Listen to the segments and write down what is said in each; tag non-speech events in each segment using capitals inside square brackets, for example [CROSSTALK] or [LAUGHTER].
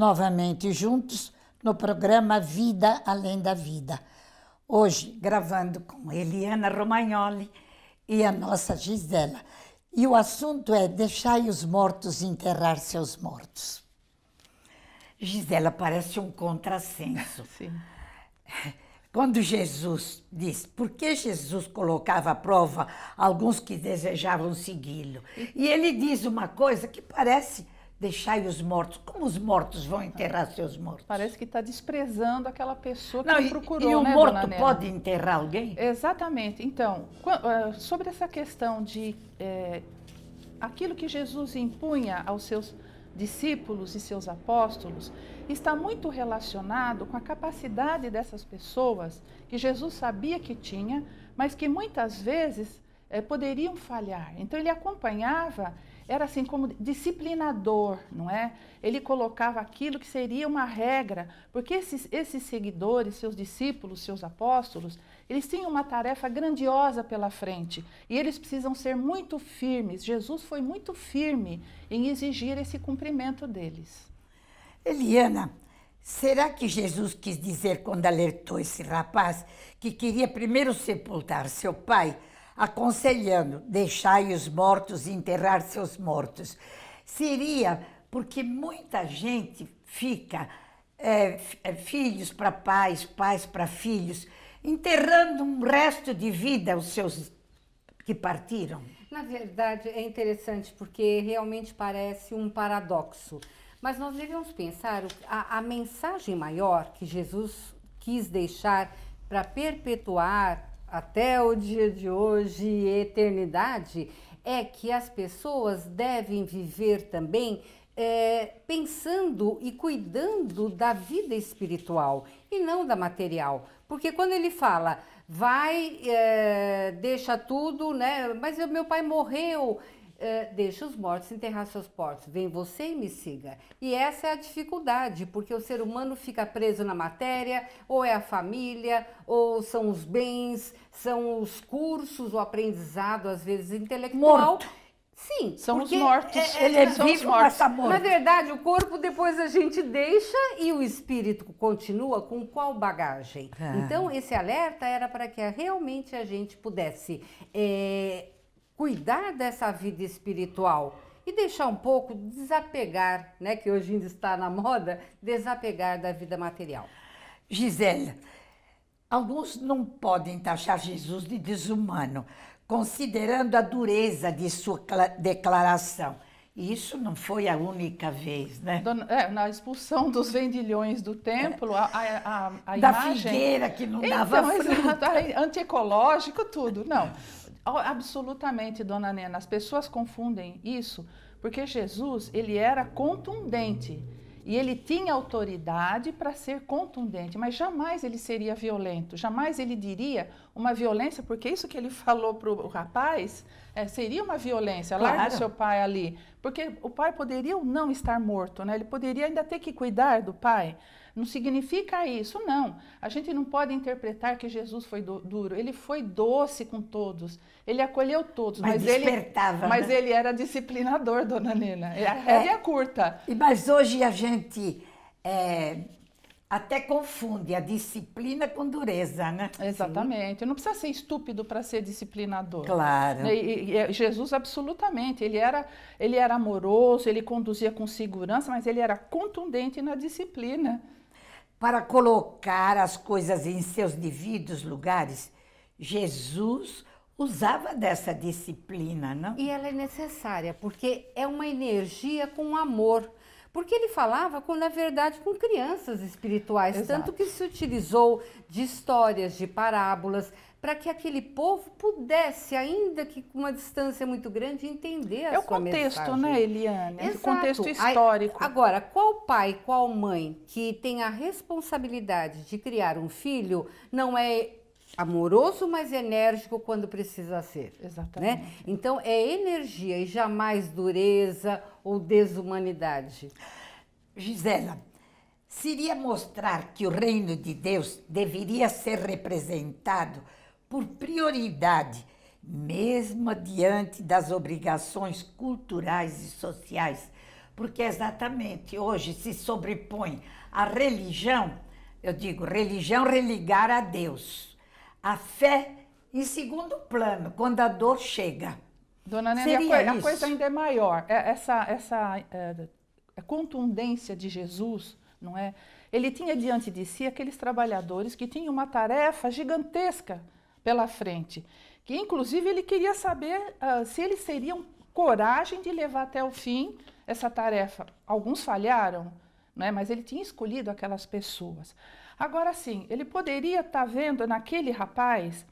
novamente juntos no programa Vida Além da Vida. Hoje, gravando com Eliana Romagnoli e a nossa Gisela. E o assunto é Deixai os mortos enterrar seus mortos. Gisela, parece um contrassenso. [LAUGHS] Sim. Quando Jesus diz, por que Jesus colocava à prova alguns que desejavam segui-lo? E ele diz uma coisa que parece deixai os mortos. Como os mortos vão enterrar seus mortos? Parece que está desprezando aquela pessoa que Não, e, procurou. E o né, morto pode enterrar alguém? Exatamente. Então, ah, sobre essa questão de é, aquilo que Jesus impunha aos seus discípulos e seus apóstolos, está muito relacionado com a capacidade dessas pessoas que Jesus sabia que tinha, mas que muitas vezes é, poderiam falhar. Então, ele acompanhava era assim como disciplinador, não é? Ele colocava aquilo que seria uma regra, porque esses, esses seguidores, seus discípulos, seus apóstolos, eles tinham uma tarefa grandiosa pela frente e eles precisam ser muito firmes. Jesus foi muito firme em exigir esse cumprimento deles. Eliana, será que Jesus quis dizer quando alertou esse rapaz que queria primeiro sepultar seu pai? aconselhando: deixai os mortos enterrar seus mortos. Seria porque muita gente fica, é, é, filhos para pais, pais para filhos, enterrando um resto de vida os seus que partiram. Na verdade, é interessante porque realmente parece um paradoxo. Mas nós devemos pensar a, a mensagem maior que Jesus quis deixar para perpetuar até o dia de hoje e eternidade é que as pessoas devem viver também é, pensando e cuidando da vida espiritual e não da material. Porque quando ele fala, vai, é, deixa tudo, né? Mas meu pai morreu, uh, deixa os mortos enterrar seus portos vem você e me siga. E essa é a dificuldade, porque o ser humano fica preso na matéria, ou é a família, ou são os bens, são os cursos, o aprendizado, às vezes intelectual. Morto. Sim. São os mortos. É, é, ele é, é vivo, mas tá morto. Na verdade, o corpo depois a gente deixa e o espírito continua com qual bagagem? Ah. Então, esse alerta era para que realmente a gente pudesse é, cuidar dessa vida espiritual e deixar um pouco desapegar, né, que hoje ainda está na moda, desapegar da vida material. Gisele, alguns não podem taxar Jesus de desumano, considerando a dureza de sua declaração. E isso não foi a única vez, né? Dona, é, na expulsão dos vendilhões do templo, a, a, a, a da imagem... Da figueira que não então, dava então, fruta. Exato, anti-ecológico, tudo, não. Oh, absolutamente, dona Nena. As pessoas confundem isso porque Jesus, ele era contundente. E ele tinha autoridade para ser contundente, mas jamais ele seria violento, jamais ele diria uma violência, porque isso que ele [LAUGHS] falou para o rapaz é, seria uma violência. Claro. Larga seu pai ali. Porque o pai poderia ou não estar morto, né? ele poderia ainda ter que cuidar do pai. Não significa isso, não. A gente não pode interpretar que Jesus foi do, duro. Ele foi doce com todos. Ele acolheu todos. Mas, mas despertava. Ele, mas né? ele era disciplinador, dona Nena. É, é, é curta. Mas hoje a gente é, até confunde a disciplina com dureza, né? Exatamente. Sim. Não precisa ser estúpido para ser disciplinador. Claro. E, e, é Jesus absolutamente. Ele era, ele era amoroso, ele conduzia com segurança, mas ele era contundente na disciplina. Para colocar as coisas em seus devidos lugares, Jesus usava dessa disciplina, não? E ela é necessária, porque é uma energia com amor. Porque ele falava, com, na verdade, com crianças espirituais, Exato. tanto que se utilizou de histórias, de parábolas, para que aquele povo pudesse, ainda que com uma distância muito grande, entender a é sua mensagem. É o contexto, né, Eliane? É o contexto histórico. Agora, qual pai, qual mãe que tem a responsabilidade de criar um filho não é amoroso, mas enérgico quando precisa ser. Né? Exatamente. Né? Então, é energia e jamais dureza ou desumanidade. Gisela, seria mostrar que o reino de Deus deveria ser representado por prioridade, mesmo diante das obrigações culturais e sociais, porque exatamente hoje se sobrepõe a religião, eu digo religião religar a Deus, a fé em segundo plano, quando a dor chega. Dona Nene, Seria a, a coisa ainda é maior. É, essa, essa é, é, contundência de Jesus, não é? Ele tinha diante de si aqueles trabalhadores que tinham uma tarefa gigantesca pela frente. Que, inclusive, ele queria saber uh, se eles teriam coragem de levar até o fim essa tarefa. Alguns falharam, né? mas ele tinha escolhido aquelas pessoas. Agora sim, ele poderia estar tá vendo naquele rapaz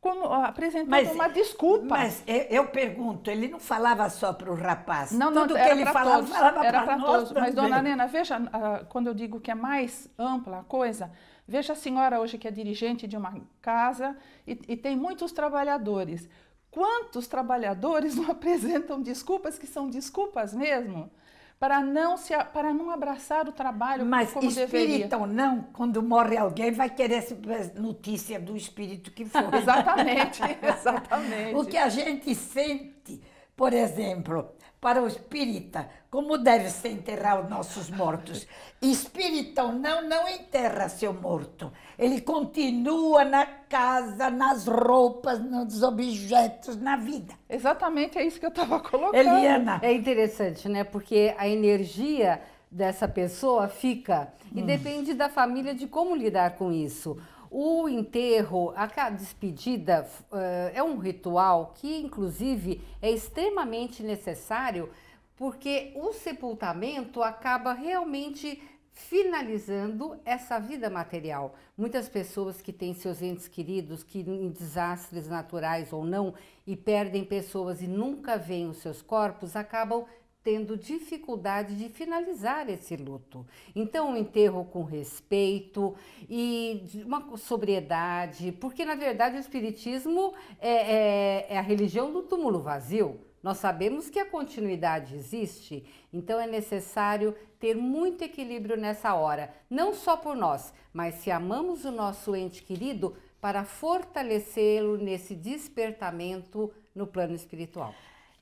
como ah, apresentando mas, uma desculpa. Mas eu pergunto, ele não falava só para o rapaz. Não, não, Tudo que ele falava, todos, falava para todos. Mas, dona Nena, veja, ah, quando eu digo que é mais ampla a coisa, Veja a senhora hoje que é dirigente de uma casa e, e tem muitos trabalhadores. Quantos trabalhadores [LAUGHS] não apresentam desculpas que são desculpas mesmo? Para não, se, para não abraçar o trabalho Mas como espírito ou não, quando morre alguém, vai querer eh, notícia do espírito que foi. [LAUGHS] exatamente, [LAUGHS] exatamente. o que a gente sente, por exemplo, para o espírita, como deve se enterrar os nossos mortos. Espírita ou não, não enterra seu morto. Ele continua na casa, nas roupas, nos objetos, na vida. Exatamente é isso que eu estava [LAUGHS] colocando. Eliana. É interessante, né? Porque a energia dessa pessoa fica. E hum. depende da família de como lidar com isso. O enterro, a despedida, eh, é um ritual que, inclusive, é extremamente necessário porque o sepultamento acaba realmente finalizando essa vida material. Muitas pessoas que têm seus entes queridos que em desastres naturais ou não e perdem pessoas e nunca veem os seus corpos acabam tendo dificuldade de finalizar esse luto. Então, o um enterro com respeito e uma sobriedade, porque na verdade o Espiritismo é, é, é a religião do túmulo vazio. Nós sabemos que a continuidade existe, então é necessário ter muito equilíbrio nessa hora, não só por nós, mas se amamos o nosso ente querido, para fortalecê-lo nesse despertamento no plano espiritual.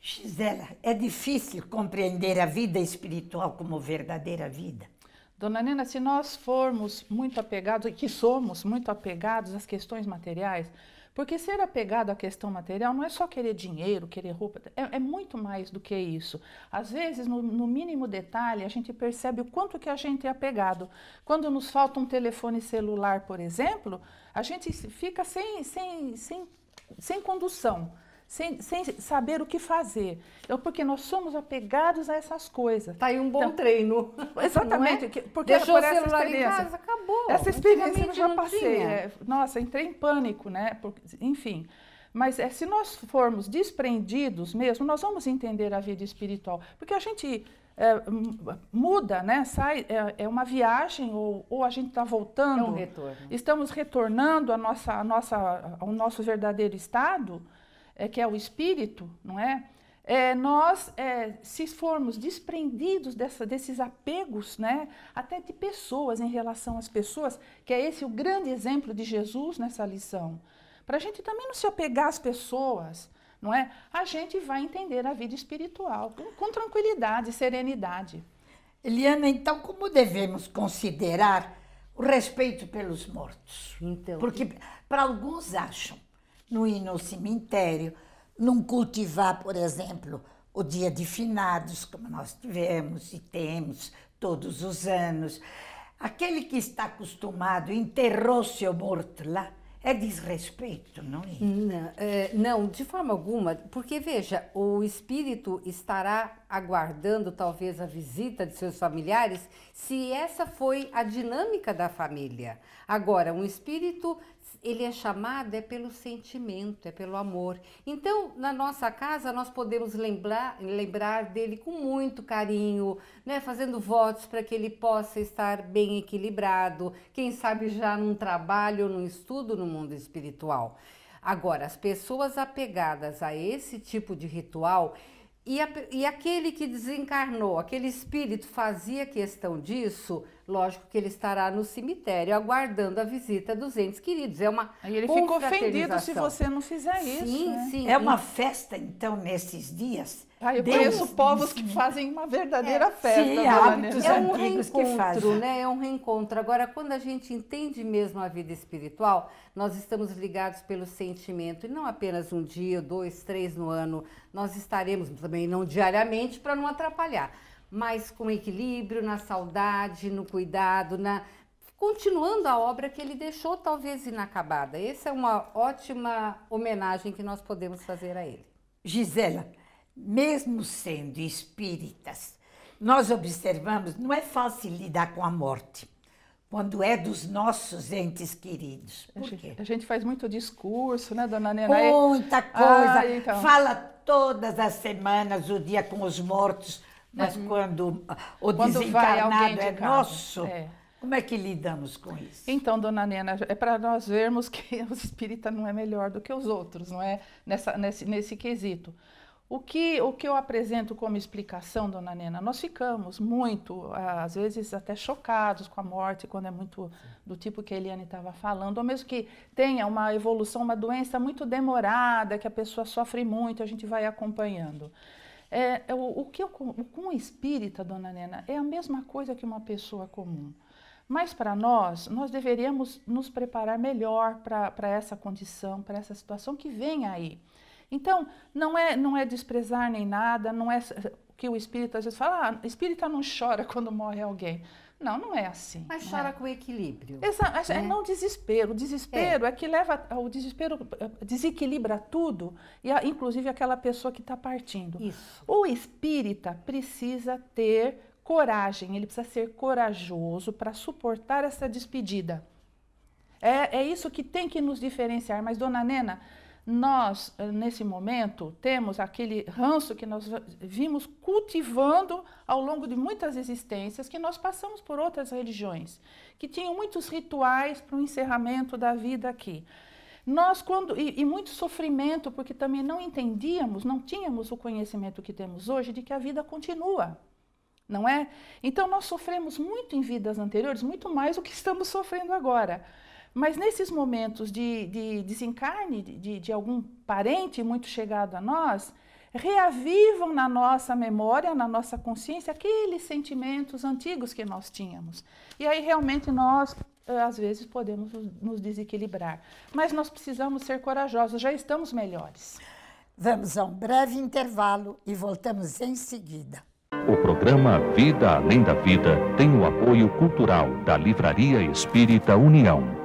Gisela, é difícil compreender a vida espiritual como verdadeira vida. Dona Nena, se nós formos muito apegados, e que somos muito apegados às questões materiais, porque ser apegado à questão material não é só querer dinheiro, querer roupa, é, é muito mais do que isso. Às vezes, no, no, mínimo detalhe, a gente percebe o quanto que a gente é apegado. Quando nos falta um telefone celular, por exemplo, a gente fica sem, sem, sem, sem condução sem, sem saber o que fazer. porque nós somos apegados a essas coisas. Está aí um bom então, treino. [LAUGHS] Exatamente. É? Porque Deixou por o celular em casa, acabou. Essa experiência eu já passei. É, nossa, entrei em pânico, né? enfim. Mas é, se nós formos desprendidos mesmo, nós vamos entender a vida espiritual. Porque a gente é, muda, né? Sai, é, é uma viagem ou, ou a gente está voltando. É um retorno. Estamos retornando a nossa, a nossa, ao nosso verdadeiro estado é, que é o espírito, não é? É, nós, é, se formos desprendidos dessa, desses apegos, né, até de pessoas em relação às pessoas, que é esse o grande exemplo de Jesus nessa lição, para a gente também não se apegar às pessoas, não é? A gente vai entender a vida espiritual com, com tranquilidade, serenidade. Eliana, então como devemos considerar o respeito pelos mortos? Então, Porque para alguns acham no ir no cemitério, não cultivar, por exemplo, o dia de finados, como nós tivemos e temos todos os anos. Aquele que está acostumado, enterrou seu morto lá, é desrespeito, não é? Não, é, não, de forma alguma, porque veja, o espírito estará aguardando talvez a visita de seus familiares, se essa foi a dinâmica da família. Agora, um espírito ele é chamado é pelo sentimento, é pelo amor. Então, na nossa casa, nós podemos lembrar, lembrar dele com muito carinho, né? fazendo votos para que ele possa estar bem equilibrado, quem sabe já num trabalho, num estudo no mundo espiritual. Agora, as pessoas apegadas a esse tipo de ritual, e, a, e aquele que desencarnou, aquele espírito fazia questão disso, Lógico que ele estará no cemitério aguardando a visita dos entes queridos. É uma e ele fica ofendido se você não fizer isso. Sim, né? sim. É uma festa, então, nesses dias. Ah, eu Deus, conheço povos que fazem uma verdadeira é, festa. Sim, hábitos é um reencontro, né? É um reencontro. Agora, quando a gente entende mesmo a vida espiritual, nós estamos ligados pelo sentimento e não apenas um dia, dois, três no ano. Nós estaremos também não diariamente para não atrapalhar mas com equilíbrio, na saudade, no cuidado, na continuando a obra que ele deixou talvez inacabada. Essa é uma ótima homenagem que nós podemos fazer a ele. Gisela, mesmo sendo espíritas, nós observamos, não é fácil lidar com a morte quando é dos nossos entes queridos. Por a gente, quê? A gente faz muito discurso, né, dona Nena? Muita coisa. Ah, então. Fala todas as semanas o dia com os mortos, mas uhum. quando o quando desencarnado é nosso, é. como é que lidamos com isso? Então, dona Nena, é para nós vermos que [LAUGHS] o espírita não é melhor do que os outros, não é? Nessa, nesse, nesse quesito. O que, o que eu apresento como explicação, dona Nena, nós ficamos muito, às vezes até chocados com a morte, quando é muito do tipo que a Eliane estava falando, ou mesmo que tenha uma evolução, uma doença muito demorada, que a pessoa sofre muito, a gente vai acompanhando. É, é, o, o, que eu, o cunho espírita, dona Nena, é a mesma coisa que uma pessoa comum. Mas para nós, nós deveríamos nos preparar melhor para essa condição, para essa situação que vem aí. Então, não é, não é desprezar nem nada, não é que o espírita às vezes fala, ah, espírita não chora [LAUGHS] quando morre alguém. Não, não é assim. Mas chora é. com equilíbrio. Exato, é, né? é não desespero. O desespero é, é que leva. O desespero eh, desequilibra tudo, e a, inclusive aquela pessoa que está partindo. Isso. O espírita precisa ter coragem, ele precisa ser corajoso para suportar essa despedida. É, é isso que tem que nos diferenciar. Mas, dona Nena, nós, eh, nesse momento, temos aquele ranço que nós vimos cultivando ao longo de muitas existências, que nós passamos por outras religiões, que tinham muitos rituais para o encerramento da vida aqui. Nós, quando, e, e, muito sofrimento, porque também não entendíamos, não tínhamos o conhecimento que temos hoje de que a vida continua, não é? Então, nós sofremos muito em vidas anteriores, muito mais do que estamos sofrendo agora. Mas nesses momentos de, de desencarne de, de algum parente muito chegado a nós, reavivam na nossa memória, na nossa consciência, aqueles sentimentos antigos que nós tínhamos. E aí realmente nós eh, às vezes podemos nos desequilibrar, mas nós precisamos ser corajosos, já estamos melhores. Vamos a um breve intervalo e voltamos em seguida. O programa Vida Além da Vida tem o apoio cultural da Livraria Espírita União.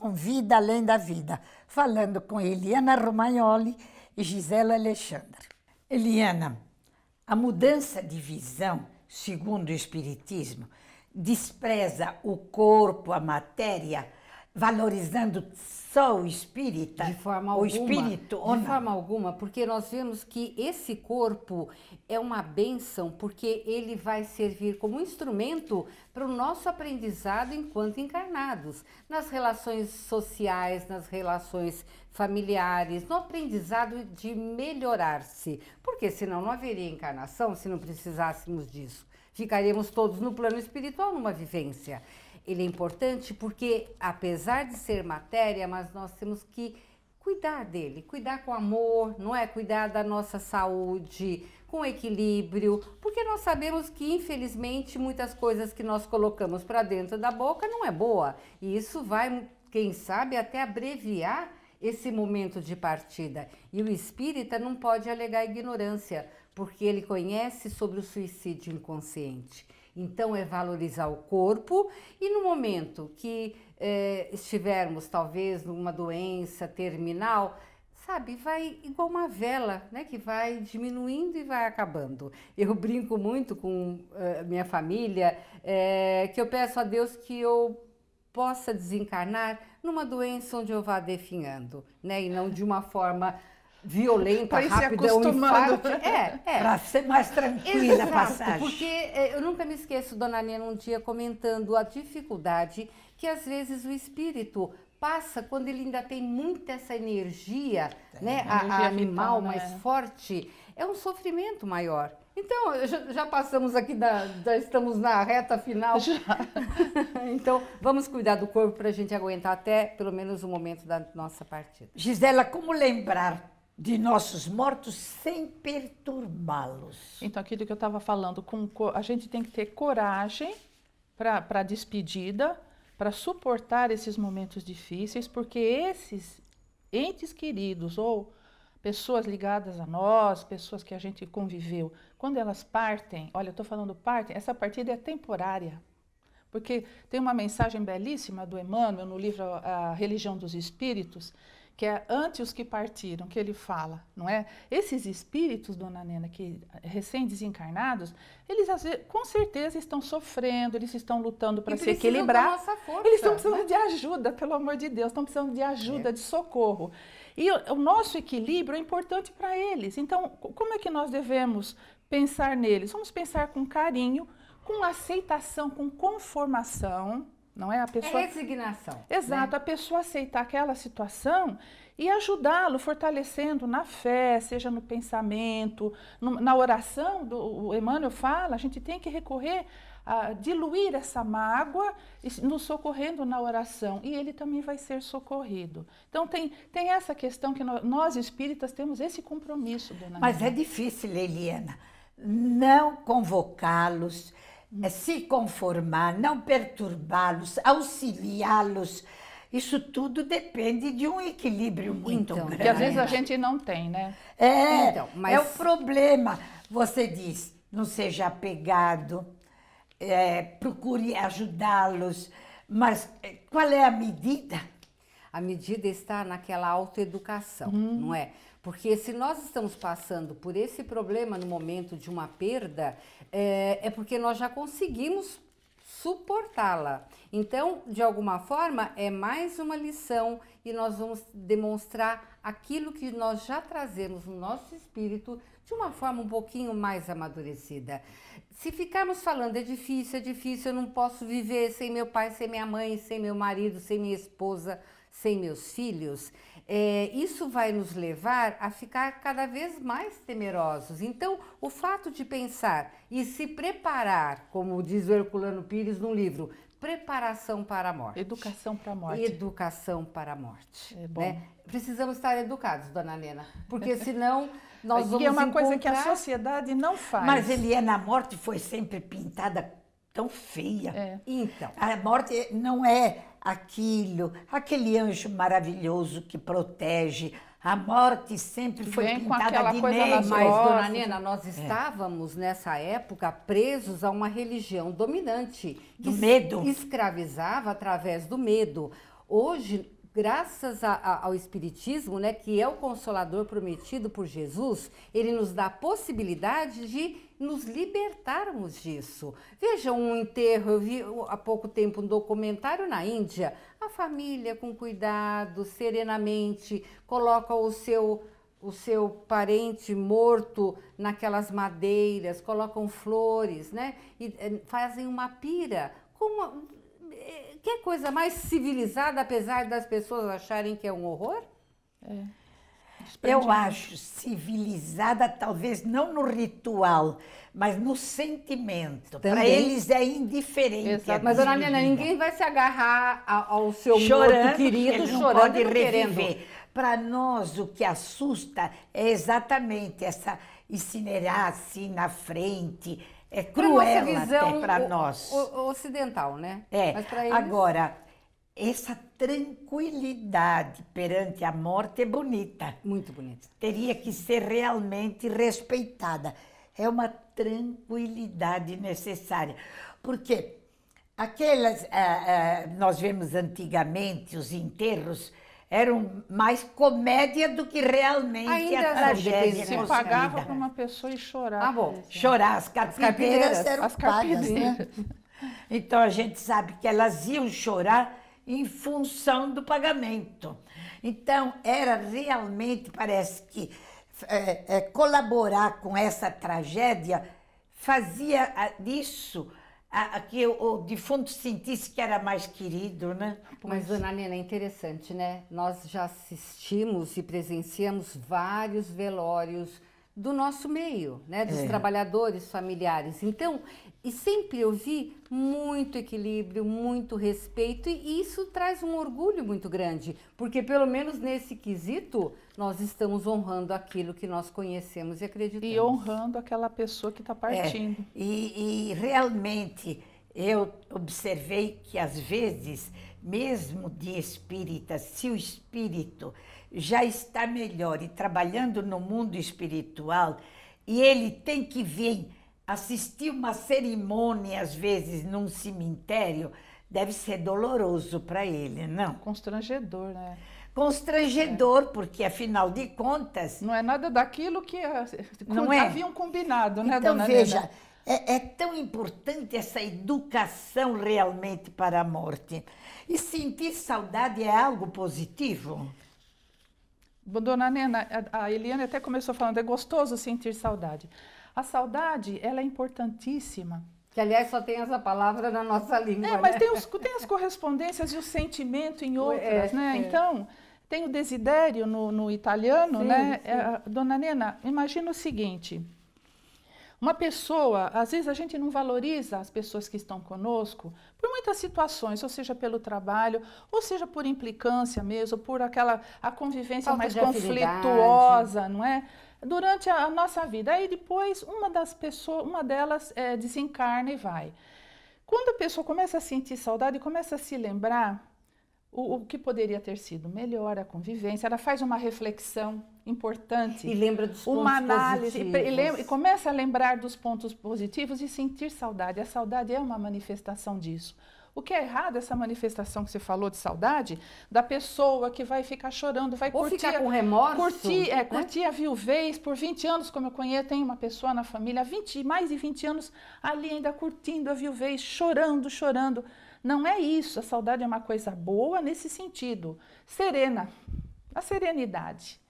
com Vida Além da Vida, falando com Eliana Romagnoli e Gisela Alexandre. Eliana, a mudança de visão, segundo o Espiritismo, despreza o corpo, a matéria, valorizando só o espírita, de forma alguma, o espírito, ou de não? forma alguma, porque nós vemos que esse corpo é uma benção, porque ele vai servir como instrumento para o nosso aprendizado enquanto encarnados, nas relações sociais, nas relações familiares, no aprendizado de melhorar-se, porque senão não haveria encarnação se não precisássemos disso. Ficaremos todos no plano espiritual numa vivência. Ele é importante porque, apesar de ser matéria, mas nós temos que cuidar dele, cuidar com amor, não é? Cuidar da nossa saúde, com equilíbrio, porque nós sabemos que infelizmente muitas coisas que nós colocamos para dentro da boca não é boa, e isso vai, quem sabe, até abreviar esse momento de partida. E o espírita não pode alegar ignorância, porque ele conhece sobre o suicídio inconsciente. Então, é valorizar o corpo e no momento que eh, estivermos, talvez, numa doença terminal, sabe, vai igual uma vela, né, que vai diminuindo e vai acabando. Eu [LAUGHS] brinco muito com uh, minha família eh, que eu peço a Deus que eu possa desencarnar numa doença onde eu vá definhando, né, e não de uma forma violenta, Foi rápida, se é acostumando. é, é. Para ser mais tranquila a passagem. Porque eh, eu nunca me esqueço, Dona Nena, um dia comentando a dificuldade que às vezes o espírito passa quando ele ainda tem muita essa energia, tem, né, a, energia a animal vital, né? mais forte, é um sofrimento maior. Então, já, passamos aqui, da, já estamos na reta final. [LAUGHS] então, vamos cuidar do corpo para a gente aguentar até pelo menos o momento da nossa partida. Gisela, como lembrar de nossos mortos sem perturbá-los. Então, aquilo que eu estava falando, com, a gente tem que ter coragem para a despedida, para suportar esses momentos difíceis, porque esses entes queridos ou pessoas ligadas a nós, pessoas que a gente conviveu, quando elas partem, olha, eu estou falando partem, essa partida é temporária. Porque tem uma mensagem belíssima do Emmanuel no livro A Religião dos Espíritos, que é antes os que partiram, que ele fala, não é? Esses espíritos, dona Nena, que recém-desencarnados, eles vezes, com certeza estão sofrendo, eles estão lutando para se equilibrar. Força, eles estão precisando né? de ajuda, pelo amor de Deus, estão precisando de ajuda, é. de socorro. E o, o nosso equilíbrio é importante para eles. Então, como é que nós devemos pensar neles? Vamos pensar com carinho, com aceitação, com conformação não é a pessoa. É resignação. Né? Exato, né? a pessoa aceitar aquela situação e ajudá-lo, fortalecendo na fé, seja no pensamento, no, na oração. Do, o Emmanuel fala, a gente tem que recorrer a diluir essa mágoa, nos socorrendo na oração. E ele também vai ser socorrido. Então tem, tem essa questão que nós, nós espíritas temos esse compromisso, dona Mas Nina. é difícil, Eliana, não convocá-los é se conformar, não perturbá-los, auxiliá-los. Isso tudo depende de um equilíbrio muito então, grande. Que às vezes a gente não tem, né? É, então, mas... é o problema. Você diz, não seja apegado, é, procure ajudá-los, mas é, qual é a medida? A medida está naquela autoeducação, hum. não é? Porque se nós estamos passando por esse problema no momento de uma perda, é, é porque nós já conseguimos suportá-la. Então, de alguma forma, é mais uma lição e nós vamos demonstrar aquilo que nós já trazemos no nosso espírito de uma forma um pouquinho mais amadurecida. Se ficarmos falando é difícil, é difícil, eu não posso viver sem meu pai, sem minha mãe, sem meu marido, sem minha esposa, sem meus filhos, é, isso vai nos levar a ficar cada vez mais temerosos. Então, o fato de pensar e se preparar, como diz o Herculano Pires no livro, preparação para a morte. Educação para a morte. Educação para a morte. É né? bom. Né? Precisamos estar educados, dona Lena, porque senão nós vamos. [LAUGHS] E é uma encontrar... coisa que a sociedade não faz. Mas Eliana, a morte foi sempre pintada tão feia. É. Então, a morte não é aquilo, aquele anjo maravilhoso que protege. A morte sempre foi Vem pintada de negro. Mas, dona Nena, nós é. estávamos é. nessa época presos a uma religião dominante. Que do medo. escravizava através do medo. Hoje, graças a, a, ao Espiritismo, né, que é o consolador prometido por Jesus, ele nos dá a possibilidade de nos libertarmos disso. Veja um enterro, eu vi há pouco tempo um documentário na Índia. A família, com cuidado, serenamente, coloca o seu o seu parente morto naquelas madeiras, colocam flores, né? E eh, fazem uma pira. Como coisa mais civilizada, apesar das pessoas acharem que é um horror? É. Eu acho civilizada, talvez não no ritual, mas no sentimento. Para eles é indiferente. É mas, dona Nena, ninguém vai se agarrar ao seu chorando, morto querido chorando pode e reviver. Para nós, o que assusta é exatamente essa incinerar assim na frente é cruel visão para nós. Ocidental, né? É. Eles... Agora, essa tranquilidade perante a morte é bonita. Muito bonita. Teria que ser realmente respeitada. É uma tranquilidade necessária. Porque aquelas. Ah, ah, nós vemos antigamente os enterros um mais comédia do que realmente Ainda a assim, tragédia. Se né? pagava para uma pessoa e chorar. Ah, bom. Chorar, as carpideiras, as carpideiras eram as carpideiras. pagas, né? Então a gente sabe que elas iam chorar em função do pagamento. Então era realmente, parece que é, é, colaborar com essa tragédia fazia ah, disso a, ah, a que é o defunto sentisse que era mais querido, né? Mas, dona Nena, é interessante, né? Nós já assistimos e presenciamos vários velórios do nosso meio, né, dos é. trabalhadores familiares. Então, e sempre eu vi muito equilíbrio, muito respeito e isso traz um orgulho muito grande, porque pelo menos nesse quesito nós estamos honrando aquilo que nós conhecemos e acreditamos. E honrando aquela pessoa que está é, partindo. É, e, e realmente eu observei que às vezes, mesmo de espírita, se o espírito já está melhor e trabalhando no mundo espiritual, e ele tem que vir assistir uma cerimônia, às vezes, num cemitério, deve ser doloroso para ele, não? Constrangedor, né? Constrangedor, é. porque afinal de contas. Não é nada daquilo que eh, não é. haviam combinado, né, então, dona veja, é, é, tão importante essa educação realmente para a morte. E sentir saudade é algo positivo? Dona Nena, a Eliane até começou falando, é gostoso sentir saudade. A saudade, ela é importantíssima. Que, aliás, só tem essa palavra na nossa língua. É, mas né? tem, os, tem, as correspondências e o sentimento em [LAUGHS] é, outras, é, né? É. Então, tem o desidério no, no italiano, sim, né? Sim. É, dona Nena, imagina o seguinte: uma pessoa, às vezes a gente não valoriza as pessoas que estão conosco por muitas situações, ou seja, pelo trabalho, ou seja, por implicância mesmo, por aquela a convivência Falta mais conflituosa, não é? Durante a, nossa vida. Aí depois uma das pessoas, uma delas é, desencarna e vai. Quando a pessoa começa a sentir saudade, começa a se lembrar o, o, que poderia ter sido melhor a convivência. Ela faz uma reflexão importante. E lembra dos pontos uma análise, E, e, lembra, e, começa a lembrar dos pontos positivos e sentir saudade. A saudade é uma manifestação disso. O que é errado essa manifestação que você falou de saudade da pessoa que vai ficar chorando, vai Ou curtir, ficar com remorso, curtir, é, né? curtir a viuvez por 20 anos, como eu conheço, tem uma pessoa na família, 20, mais de 20 anos ali ainda curtindo a viuvez, chorando, chorando. Não é isso. A saudade é uma coisa boa nesse sentido. Serena, a serenidade.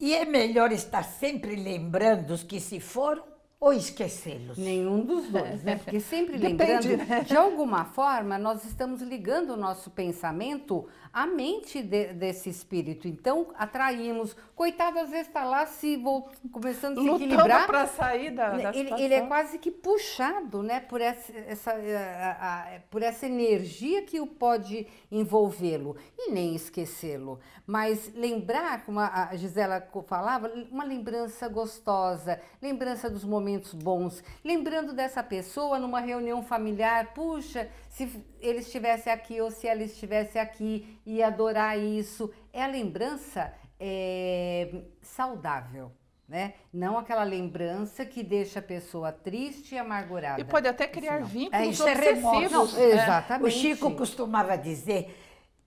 E é melhor estar sempre lembrando os que se foram ou esquecê-los? Nenhum dos [LAUGHS] dois, né? Porque sempre Depende, lembrando, né? de alguma forma, nós estamos ligando o nosso pensamento à mente de, desse espírito. Então, atraímos. Coitado, às vezes está lá se vou, começando a se Lutando equilibrar. para sair da, né, da ele, ele, é quase que puxado, né? Por essa, essa eh, a, a, por essa energia que o pode envolvê-lo e nem esquecê-lo. Mas lembrar, como a Gisela falava, uma lembrança gostosa, lembrança dos momentos momentos bons, lembrando dessa pessoa numa reunião familiar, puxa, se ele estivesse aqui ou se ela estivesse aqui, ia adorar isso. É a lembrança é, saudável. Né? Não aquela lembrança que deixa a pessoa triste e amargurada. E pode até criar isso vínculos é, é obsessivos. É. Exatamente. O Chico costumava dizer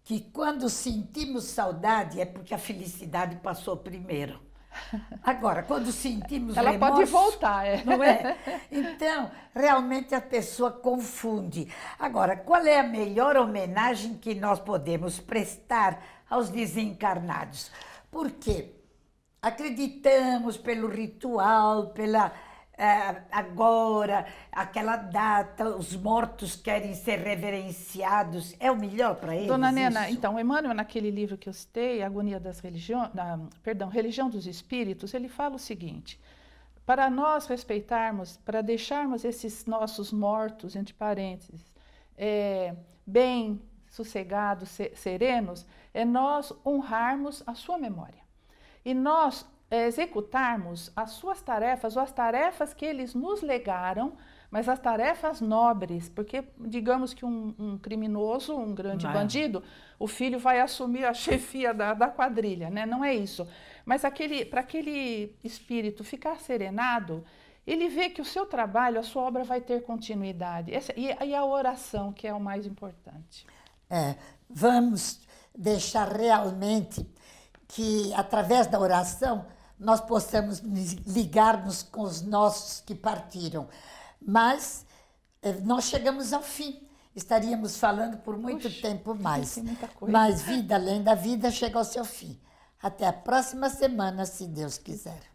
que quando sentimos saudade é porque a felicidade passou primeiro. Agora, quando sentimos Ela remorso, pode voltar, é. Não é? Então, realmente a pessoa confunde. Agora, qual é a melhor homenagem que nós podemos prestar aos desencarnados? Porque acreditamos pelo ritual, pela é, agora, aquela data, os mortos querem ser reverenciados, é o melhor para eles? Dona Nena, isso? então, Emmanuel, naquele livro que eu citei, Agonia das Religiões, perdão, Religião dos Espíritos, ele fala o seguinte, para nós respeitarmos, para deixarmos esses nossos mortos, entre parênteses, é, bem sossegados, serenos, é nós honrarmos a sua memória. E nós é, executarmos as suas tarefas ou as tarefas que eles nos legaram, mas as tarefas nobres, porque digamos que um, um criminoso, um grande é. bandido, o filho vai assumir a [LAUGHS] chefia da, da quadrilha, né? Não é isso. Mas para aquele espírito ficar serenado, ele vê que o seu trabalho, a sua obra vai ter continuidade. Essa, e, e a oração, que é o mais importante. É, vamos deixar realmente que, através da oração, nós possamos ligarmos com os nossos que partiram. Mas eh, nós chegamos ao fim. Estaríamos falando por muito Oxe, tempo mais. Mas vida além da vida chega ao seu fim. Até a próxima semana, se Deus quiser.